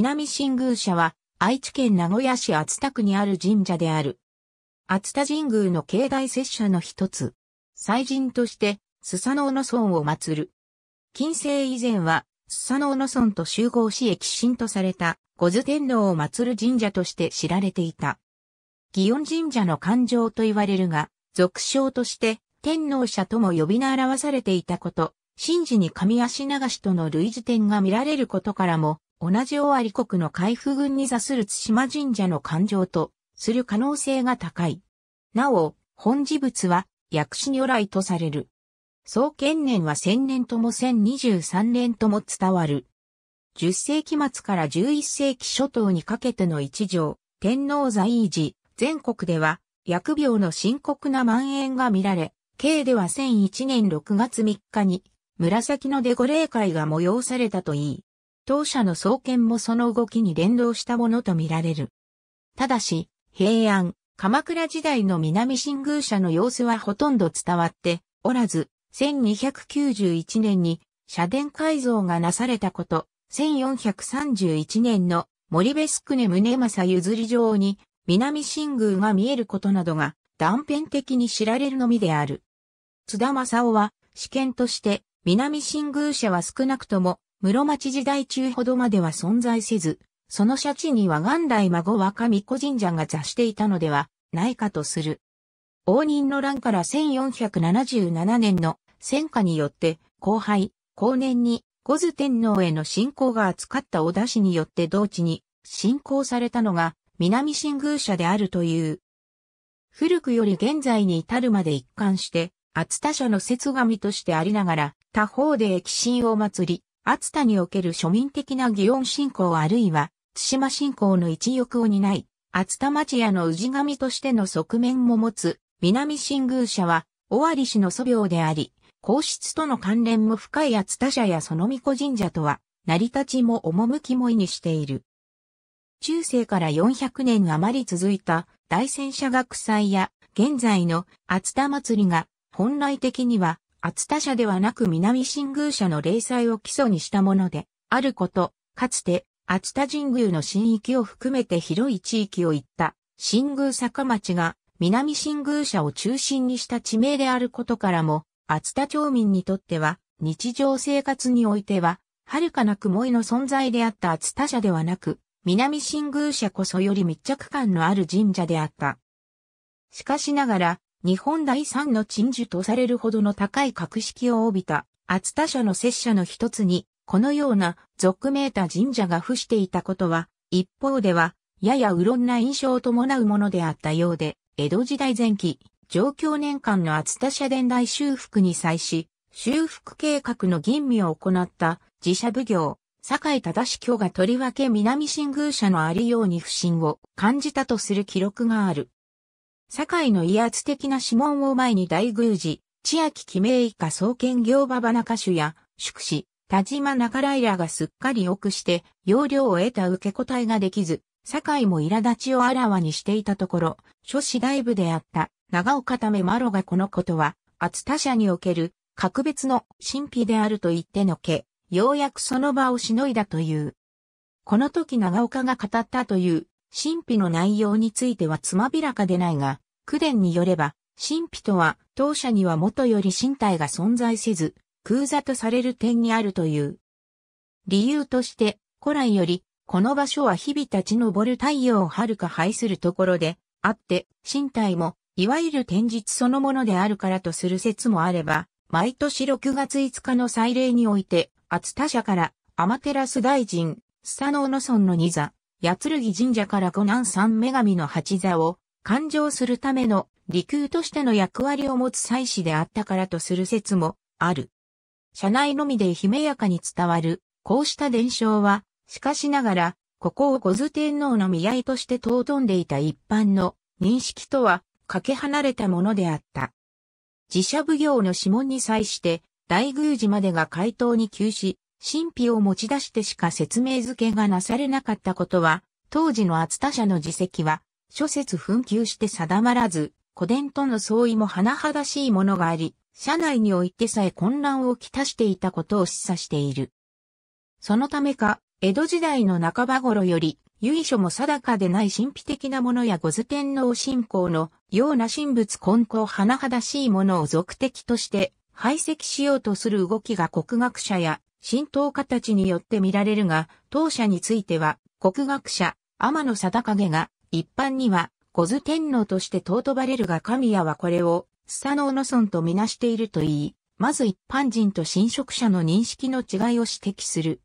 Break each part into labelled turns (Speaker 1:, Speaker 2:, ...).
Speaker 1: 南新宮社は、愛知県名古屋市厚田区にある神社である。厚田神宮の境内拙者の一つ。祭神として、スサノオノ村を祀る。近世以前は、スサノオノ村と集合し駅神とされた、五頭天皇を祀る神社として知られていた。祇園神社の環状と言われるが、俗称として、天皇社とも呼び名表されていたこと、神事に神足流しとの類似点が見られることからも、同じ尾張国の海部軍に座する津島神社の環状とする可能性が高い。なお、本事物は薬師如来とされる。創建年は千年とも千二十三年とも伝わる。十世紀末から十一世紀初頭にかけての一条、天皇在位時、全国では薬病の深刻な蔓延が見られ、慶では千一年六月三日に紫のデゴ霊会が催されたといい、当社の創建もその動きに連動したものとみられる。ただし、平安、鎌倉時代の南新宮社の様子はほとんど伝わっておらず、1291年に社殿改造がなされたこと、1431年の森スク根宗政譲り城に南新宮が見えることなどが断片的に知られるのみである。津田正夫は試験として南新宮社は少なくとも室町時代中ほどまでは存在せず、その社地には元来孫若巫子神社が座していたのではないかとする。応仁の乱から1477年の戦火によって後輩、後年に五頭天皇への信仰が扱った織田氏によって同地に信仰されたのが南新宮社であるという。古くより現在に至るまで一貫して、厚田社の節神としてありながら、他方で疫神を祭り、厚田における庶民的な祇園信仰あるいは、津島信仰の一翼を担い、厚田町屋の氏神としての側面も持つ、南新宮社は、尾張氏の祖廟であり、皇室との関連も深い厚田社やその御子神社とは、成り立ちも趣も意にしている。中世から400年余り続いた大戦車学祭や現在の厚田祭りが本来的には厚田社ではなく南新宮社の霊祭を基礎にしたもので、あること、かつて、厚田神宮の神域を含めて広い地域を行った、新宮坂町が南新宮社を中心にした地名であることからも、厚田町民にとっては、日常生活においては、遥かな雲居の存在であった厚田社ではなく、南新宮社こそより密着感のある神社であった。しかしながら、日本第三の鎮守とされるほどの高い格式を帯びた、厚田社の拙者の一つに、このような俗名た神社が付していたことは、一方では、ややうろんな印象を伴うものであったようで、江戸時代前期、上京年間の厚田社伝来修復に際し、修復計画の吟味を行った自社奉行、坂井忠教がとりわけ南新宮社のありように不信を感じたとする記録がある。堺の威圧的な指紋を前に大宮寺、千秋記名以下創建業馬場中主や、宿主田島中来らがすっかりくして、要領を得た受け答えができず、堺も苛立ちをあらわにしていたところ、諸子大部であった長岡為マロがこのことは、厚他者における格別の神秘であると言ってのけ、ようやくその場をしのいだという。この時長岡が語ったという神秘の内容についてはつまびらかでないが、九伝によれば、神秘とは、当社には元より身体が存在せず、空座とされる点にあるという。理由として、古来より、この場所は日々立ち上る太陽を遥か排するところで、あって、身体も、いわゆる天日そのものであるからとする説もあれば、毎年6月5日の祭礼において、厚田社から、アマテラス大臣、スサノオノ村の二座、八剣神社から五南三女神の八座を勘定するための利空としての役割を持つ祭祀であったからとする説もある。社内のみで姫やかに伝わる、こうした伝承は、しかしながら、ここを五頭天皇の見合いとして尊んでいた一般の認識とは、かけ離れたものであった。自社奉行の指紋に際して、大宮寺までが回答に休止、神秘を持ち出してしか説明付けがなされなかったことは、当時の厚田社の自責は、諸説紛糾して定まらず、古典との相違も甚だしいものがあり、社内においてさえ混乱をきたしていたことを示唆している。そのためか、江戸時代の半ば頃より、由緒も定かでない神秘的なものや御図天皇信仰のような神仏根高甚だしいものを俗的として排斥しようとする動きが国学者や家たちによって見られるが、当社については、国学者、天野貞影が、一般には、小津天皇として尊ばれるが神谷はこれを、スサノオの村とみなしているといい、まず一般人と神職者の認識の違いを指摘する。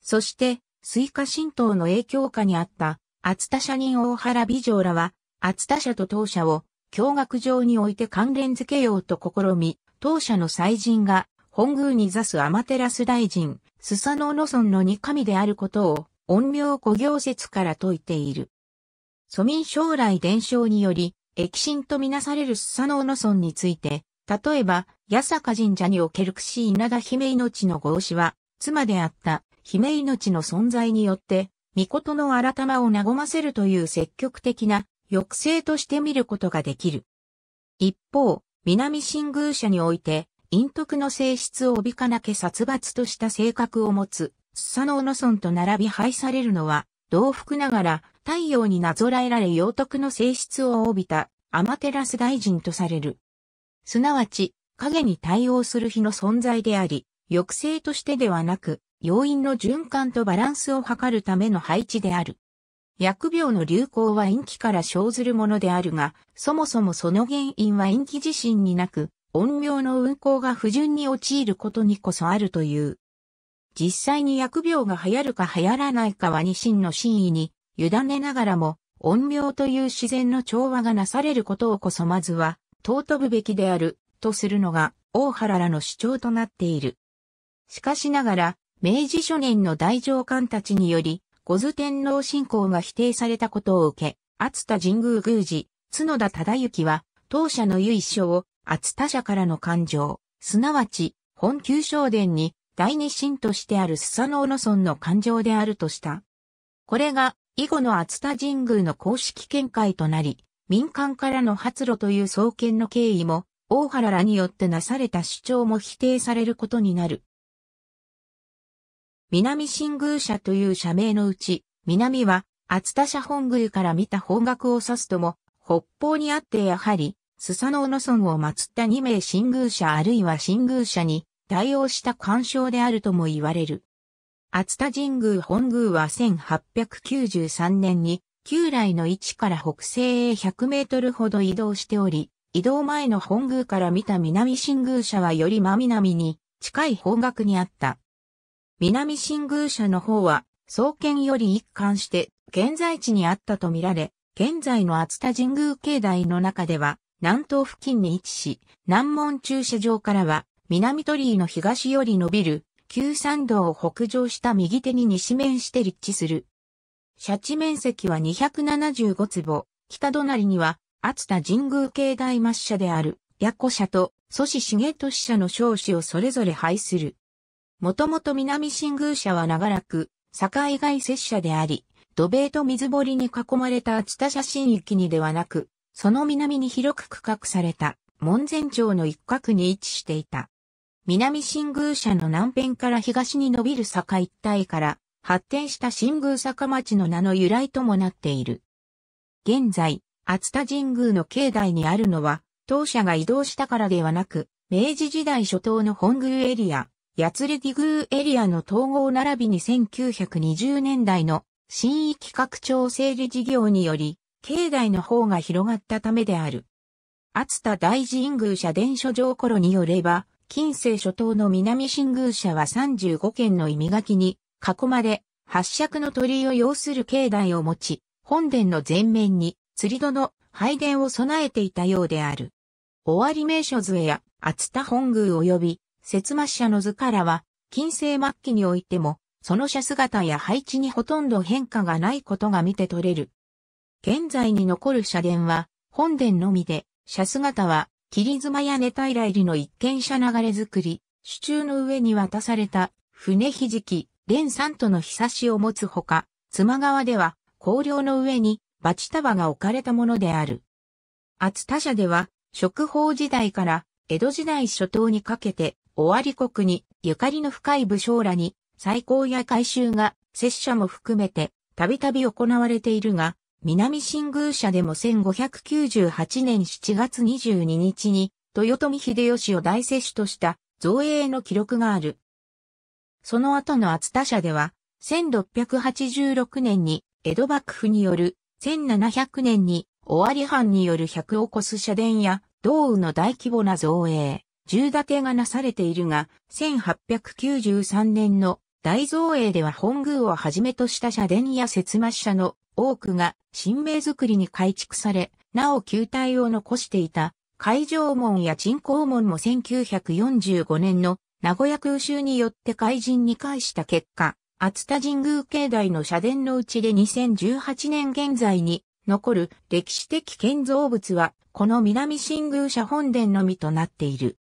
Speaker 1: そして、水カ神道の影響下にあった、厚田社人大原美女らは、厚田社と当社を、教学上において関連付けようと試み、当社の祭人が、本宮に座す天照大臣、スサノオノソンの二神であることを、陰陽古行説から説いている。祖民将来伝承により、疫神とみなされるスサノオノソンについて、例えば、八坂神社におけるくし稲田姫命の合子は、妻であった姫命の存在によって、御事の新玉を和ませるという積極的な抑制として見ることができる。一方、南新宮社において、陰徳の性質を帯びかなけ殺伐とした性格を持つ、スサノオノソンと並び配されるのは、同服ながら太陽になぞらえられ陽徳の性質を帯びたアマテラス大臣とされる。すなわち、影に対応する日の存在であり、抑制としてではなく、要因の循環とバランスを図るための配置である。薬病の流行は陰気から生ずるものであるが、そもそもその原因は陰気自身になく、音苗の運行が不順に陥ることにこそあるという。実際に疫病が流行るか流行らないかは二神の真意に委ねながらも、音苗という自然の調和がなされることをこそまずは、尊ぶべきである、とするのが、大原らの主張となっている。しかしながら、明治初年の大上官たちにより、五頭天皇信仰が否定されたことを受け、厚田神宮宮司、角田忠之は、当社の由緒を厚他者からの感情、すなわち、本旧正殿に第二神としてあるスサノオノ村の感情であるとした。これが、以後の厚田神宮の公式見解となり、民間からの発露という創建の経緯も、大原らによってなされた主張も否定されることになる。南新宮社という社名のうち、南は、厚田社本宮から見た方角を指すとも、北方にあってやはり、スサノオノ村を祀った2名新宮社あるいは新宮社に対応した干渉であるとも言われる。厚田神宮本宮は1893年に旧来の位置から北西へ100メートルほど移動しており、移動前の本宮から見た南新宮社はより真南に近い方角にあった。南新宮社の方は創建より一貫して現在地にあったとみられ、現在の厚田神宮境内の中では南東付近に位置し、南門駐車場からは、南鳥居の東より伸びる、旧山道を北上した右手に西面して立地する。社地面積は275坪、北隣には、熱田神宮境大抹社である、八古社と、蘇志重俊社の少子をそれぞれ配する。もともと南新宮社は長らく、境外拙者であり、土塀と水堀に囲まれた熱田写真域にではなく、その南に広く区画された門前町の一角に位置していた。南新宮社の南辺から東に伸びる坂一帯から発展した新宮坂町の名の由来ともなっている。現在、厚田神宮の境内にあるのは、当社が移動したからではなく、明治時代初頭の本宮エリア、八連宮エリアの統合並びに1920年代の新域拡張整理事業により、境内の方が広がったためである。熱田大神宮社伝書上頃によれば、近世初頭の南新宮社は35軒の意味書きに囲まれ、八尺の鳥居を要する境内を持ち、本殿の前面に釣り戸の拝殿を備えていたようである。尾張名所図や厚田本宮及び、節末社の図からは、近世末期においても、その社姿や配置にほとんど変化がないことが見て取れる。現在に残る社殿は、本殿のみで、社姿は、霧妻屋根平入りの一軒社流れ作り、手中の上に渡された、船ひじき、連三との日差しを持つほか、妻側では、香料の上に、バチ束が置かれたものである。厚田社では、食法時代から、江戸時代初頭にかけて、尾張国に、ゆかりの深い武将らに、最高や改修が、拙者も含めて、たびたび行われているが、南新宮社でも1598年7月22日に、豊臣秀吉を大接種とした造営の記録がある。その後の厚田社では、1686年に江戸幕府による、1700年に尾張藩による100を超す社殿や道雨の大規模な造営、重立てがなされているが、1893年の大造営では本宮をはじめとした社殿や節末社の多くが新名作りに改築され、なお球体を残していた、海上門や鎮光門も1945年の名古屋空襲によって改人に返した結果、熱田神宮境内の社殿のうちで2018年現在に残る歴史的建造物は、この南新宮社本殿のみとなっている。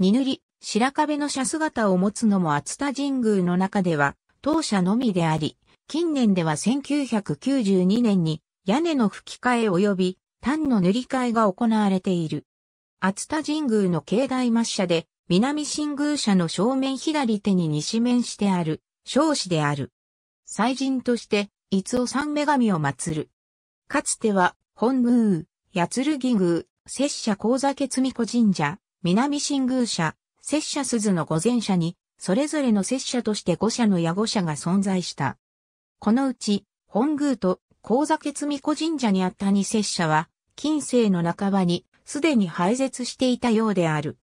Speaker 1: 二塗り、白壁の社姿を持つのも熱田神宮の中では、当社のみであり、近年では1992年に屋根の吹き替え及び炭の塗り替えが行われている。厚田神宮の境内抹社で南神宮社の正面左手に西面してある少子である。祭神として、伊尾三女神を祀る。かつては、本宮、八剣宮、拙者高酒積子神社、南神宮社、拙者鈴の御前社に、それぞれの拙者として五社の矢五社が存在した。このうち、本宮と座酒積子神社にあった二拙者は、近世の半ばにすでに廃絶していたようである。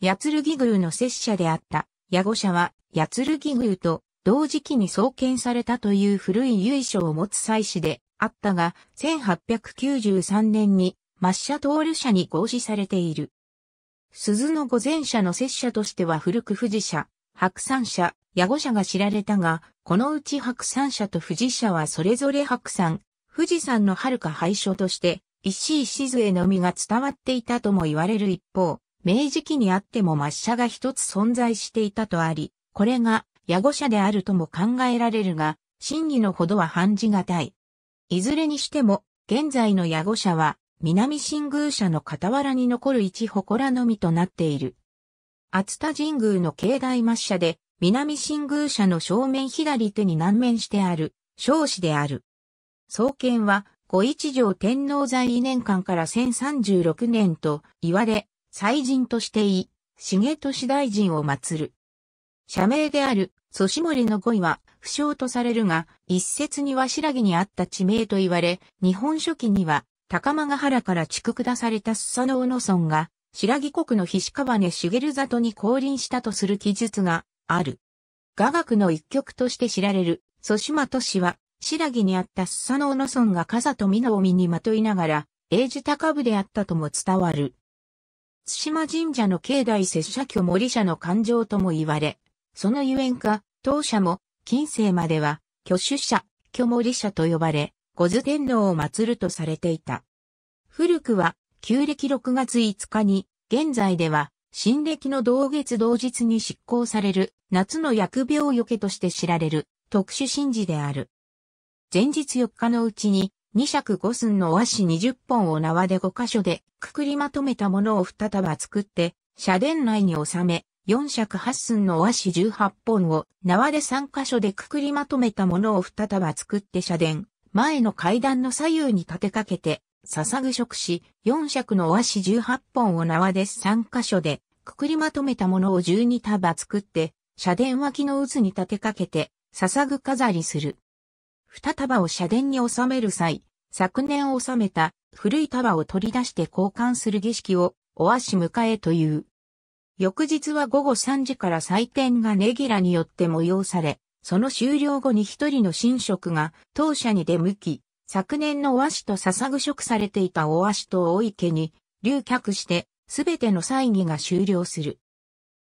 Speaker 1: 八剣宮の拙者であった、矢後者は、八剣宮と同時期に創建されたという古い由緒を持つ祭祀であったが、1893年に、末社る社に合祀されている。鈴の御前社の拙者としては古く富士社、白山社、矢後社が知られたが、このうち白山社と富士社はそれぞれ白山、富士山の遥か廃所として、石井静江のみが伝わっていたとも言われる一方、明治期にあっても抹茶が一つ存在していたとあり、これが、矢後社であるとも考えられるが、真偽のほどは判じがたい。いずれにしても、現在の矢後社は、南新宮社の傍らに残る一祠のみとなっている。熱田神宮の境内抹茶で、南新宮社の正面左手に南面してある、少子である。創建は、五一条天皇在位年間から1036年と言われ、祭神としてい、重利大臣を祀る。社名である、祖師森の語彙は、不詳とされるが、一説には白木にあった地名と言われ、日本書紀には、高間ヶ原から築下されたスサノオの村が、白木国の菱川根茂里に降臨したとする記述がある。雅楽の一曲として知られる、蘇島都市は、白木にあったスサノオの村が風と美の海にまといながら、英字高部であったとも伝わる。津島神社の境内拙者居森社の感情とも言われ、そのゆえんか、当社も、近世までは、巨主社、居森社と呼ばれ、五頭天皇を祀るとされていた。古くは、旧暦6月5日に、現在では、新暦の同月同日に執行される夏の薬病除けとして知られる特殊神事である。前日4日のうちに2尺5寸の和紙20本を縄で5箇所でくくりまとめたものを二束作って社殿内に収め、4尺8寸の和紙18本を縄で3箇所でくくりまとめたものを二束作って社殿、前の階段の左右に立てかけて捧ぐ食し、四尺の和紙十八本を縄で三箇所で、くくりまとめたものを十二束作って、社殿脇の渦に立てかけて、捧ぐ飾りする。二束を社殿に収める際、昨年収めた古い束を取り出して交換する儀式を、お足迎えという。翌日は午後3時から祭典がネギラによって催され、その終了後に一人の神職が当社に出向き、昨年の和紙と捧ぐ食されていたお和紙と大池に、流客して、すべての祭儀が終了する。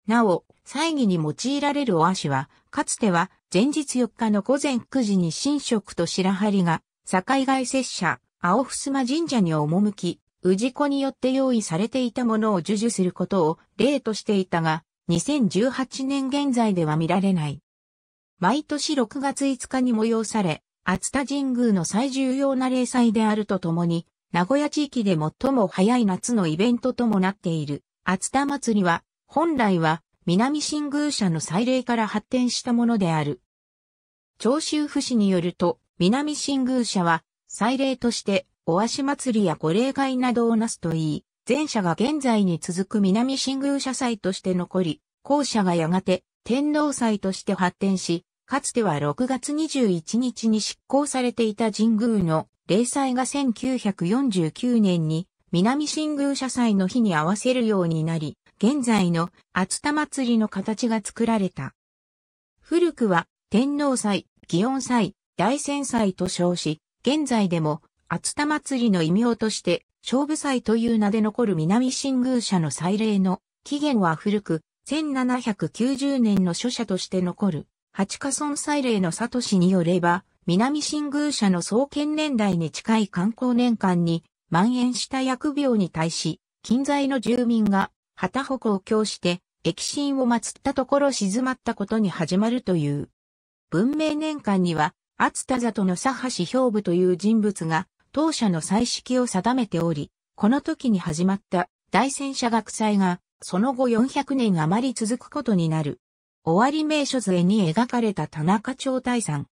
Speaker 1: なお、祭儀に用いられるお和紙は、かつては、前日4日の午前9時に神職と白張が、境外拙者、青襖神社に赴き、氏子によって用意されていたものを授受することを例としていたが、2018年現在では見られない。毎年6月5日に催され、熱田神宮の最重要な例祭であるとともに、名古屋地域で最も早い夏のイベントともなっている、熱田祭りは、本来は、南新宮社の祭礼から発展したものである。長州府市によると、南新宮社は、祭礼として、お足祭りや御霊会などをなすといい、前者が現在に続く南新宮社祭として残り、後者がやがて、天皇祭として発展し、かつては6月21日に執行されていた神宮の霊祭が1949年に南新宮社祭の日に合わせるようになり、現在の厚田祭の形が作られた。古くは天皇祭、祇園祭、大仙祭と称し、現在でも厚田祭の異名として勝負祭という名で残る南新宮社の祭礼の起源は古く、1790年の書者として残る。八カ村祭礼の里氏によれば、南新宮社の創建年代に近い観光年間に蔓延した薬病に対し、近在の住民が旗鉾を供して、疫神を祀ったところ静まったことに始まるという。文明年間には、厚田里の佐橋兵部という人物が、当社の彩色を定めており、この時に始まった大戦車学祭が、その後400年余り続くことになる。終わり名所図絵に描かれた田中町大山。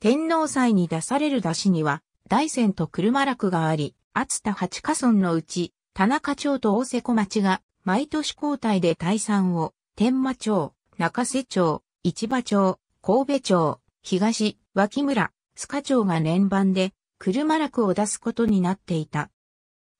Speaker 1: 天皇祭に出される出しには、大山と車楽があり、厚田八家村のうち、田中町と大瀬小町が、毎年交代で大山を、天馬町、中瀬町、市場町、神戸町、東、脇村、須賀町が年番で、車楽を出すことになっていた。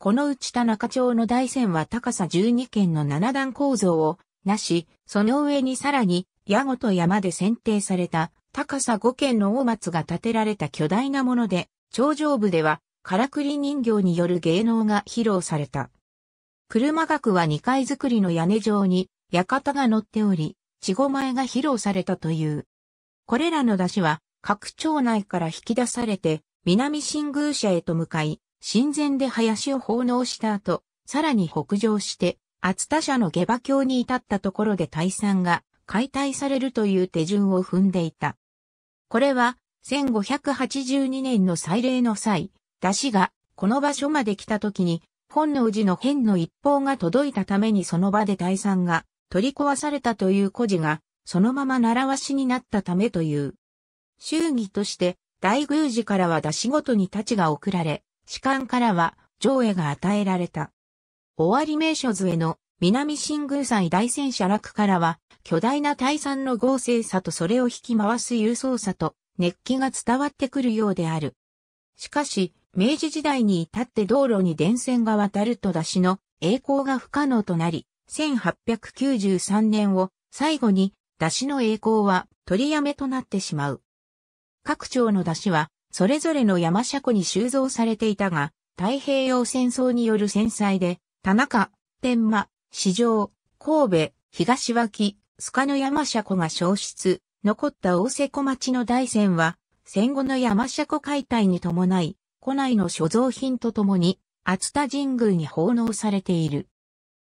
Speaker 1: このうち田中町の大山は高さ12軒の7段構造をなし、その上にさらに、矢後と山で選定された、高さ5軒の大松が建てられた巨大なもので、頂上部では、からくり人形による芸能が披露された。車額は2階作りの屋根上に、館が乗っており、地ご前が披露されたという。これらの出汁は、各町内から引き出されて、南新宮社へと向かい、神前で林を奉納した後、さらに北上して、厚田社の下馬教に至ったところで大散が解体されるという手順を踏んでいた。これは、1582年の祭礼の際、出しがこの場所まで来た時に、本能寺の変の一報が届いたためにその場で大散が取り壊されたという故事が、そのまま習わしになったためという。祝儀として、大宮寺からは出しごとに立ちが送られ、士官からは上下が与えられた。終わり名所図への南新宮祭大戦車落からは、巨大な大山の豪勢さとそれを引き回す勇壮さと、熱気が伝わってくるようである。しかし、明治時代に至って道路に電線が渡ると出しの栄光が不可能となり、1893年を最後に出しの栄光は取りやめとなってしまう。各町の出しは、それぞれの山車庫に収蔵されていたが、太平洋戦争による戦災で田中、天馬、市場、神戸、東脇、須賀の山車庫が消失、残った大瀬小町の大戦は、戦後の山車庫解体に伴い、古内の所蔵品とともに、厚田神宮に奉納されている。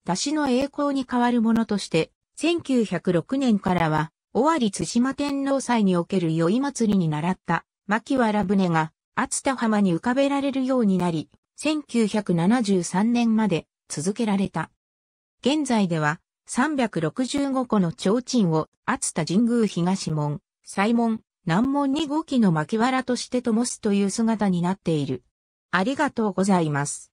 Speaker 1: 出汁の栄光に代わるものとして、1906年からは、尾張津島天皇祭における宵祭りに習った、牧原船が、厚田浜に浮かべられるようになり、1973年まで続けられた。現在では365個の提灯を熱田神宮東門、西門、南門に5基の巻き藁として灯すという姿になっている。ありがとうございます。